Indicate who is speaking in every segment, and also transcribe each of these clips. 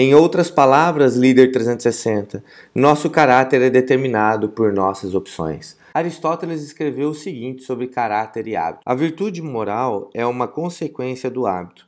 Speaker 1: Em outras palavras, líder 360, nosso caráter é determinado por nossas opções. Aristóteles escreveu o seguinte sobre caráter e hábito: A virtude moral é uma consequência do hábito.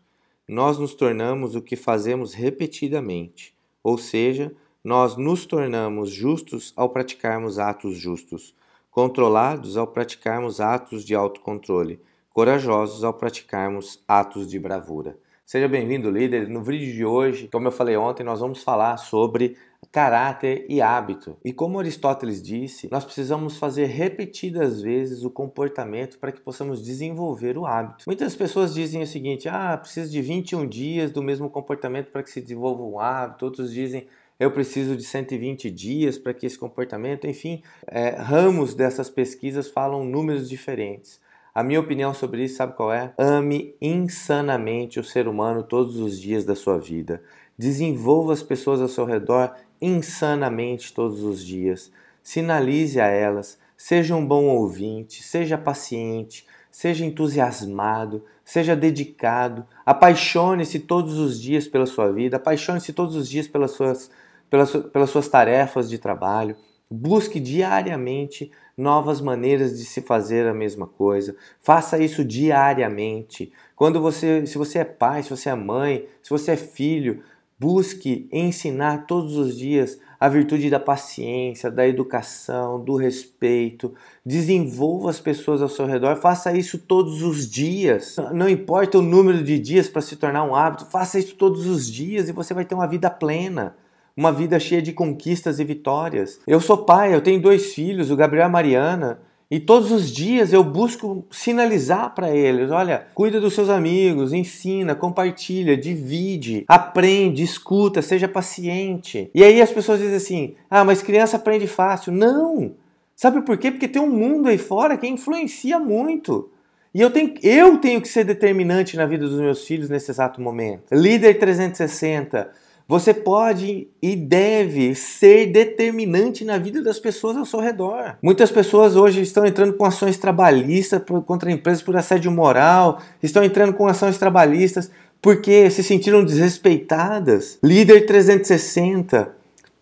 Speaker 1: Nós nos tornamos o que fazemos repetidamente, ou seja, nós nos tornamos justos ao praticarmos atos justos, controlados ao praticarmos atos de autocontrole, corajosos ao praticarmos atos de bravura. Seja bem-vindo, líder. No vídeo de hoje, como eu falei ontem, nós vamos falar sobre caráter e hábito. E como Aristóteles disse, nós precisamos fazer repetidas vezes o comportamento para que possamos desenvolver o hábito. Muitas pessoas dizem o seguinte: "Ah, preciso de 21 dias do mesmo comportamento para que se desenvolva um hábito". Outros dizem: eu preciso de 120 dias para que esse comportamento, enfim, é, ramos dessas pesquisas falam números diferentes. A minha opinião sobre isso, sabe qual é? Ame insanamente o ser humano todos os dias da sua vida. Desenvolva as pessoas ao seu redor insanamente todos os dias. Sinalize a elas, seja um bom ouvinte, seja paciente, seja entusiasmado, seja dedicado, apaixone-se todos os dias pela sua vida, apaixone-se todos os dias pelas suas, pelas, pelas suas tarefas de trabalho Busque diariamente novas maneiras de se fazer a mesma coisa. Faça isso diariamente. Quando você, se você é pai, se você é mãe, se você é filho, busque ensinar todos os dias a virtude da paciência, da educação, do respeito. Desenvolva as pessoas ao seu redor. Faça isso todos os dias. Não importa o número de dias para se tornar um hábito, faça isso todos os dias e você vai ter uma vida plena uma vida cheia de conquistas e vitórias. Eu sou pai, eu tenho dois filhos, o Gabriel e a Mariana, e todos os dias eu busco sinalizar para eles: olha, cuida dos seus amigos, ensina, compartilha, divide, aprende, escuta, seja paciente. E aí as pessoas dizem assim: ah, mas criança aprende fácil. Não! Sabe por quê? Porque tem um mundo aí fora que influencia muito. E eu tenho, eu tenho que ser determinante na vida dos meus filhos nesse exato momento. Líder 360 você pode e deve ser determinante na vida das pessoas ao seu redor. Muitas pessoas hoje estão entrando com ações trabalhistas contra empresas por assédio moral, estão entrando com ações trabalhistas porque se sentiram desrespeitadas. Líder 360,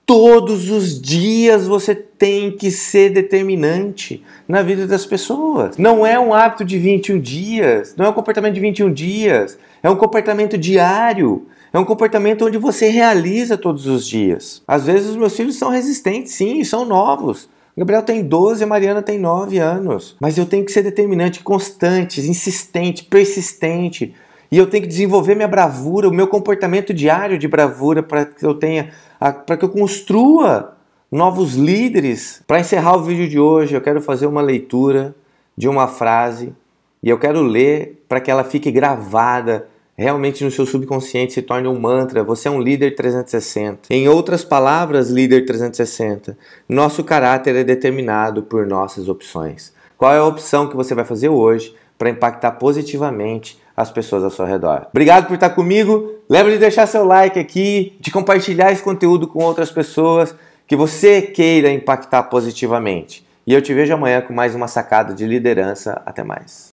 Speaker 1: todos os dias você tem que ser determinante na vida das pessoas. Não é um hábito de 21 dias, não é um comportamento de 21 dias, é um comportamento diário. É um comportamento onde você realiza todos os dias. Às vezes os meus filhos são resistentes, sim, são novos. Gabriel tem 12, a Mariana tem 9 anos. Mas eu tenho que ser determinante, constante, insistente, persistente. E eu tenho que desenvolver minha bravura, o meu comportamento diário de bravura para que eu tenha, para que eu construa novos líderes. Para encerrar o vídeo de hoje, eu quero fazer uma leitura de uma frase e eu quero ler para que ela fique gravada realmente no seu subconsciente se torne um mantra. Você é um líder 360. Em outras palavras, líder 360, nosso caráter é determinado por nossas opções. Qual é a opção que você vai fazer hoje para impactar positivamente as pessoas ao seu redor? Obrigado por estar comigo. Lembra de deixar seu like aqui, de compartilhar esse conteúdo com outras pessoas que você queira impactar positivamente. E eu te vejo amanhã com mais uma sacada de liderança. Até mais.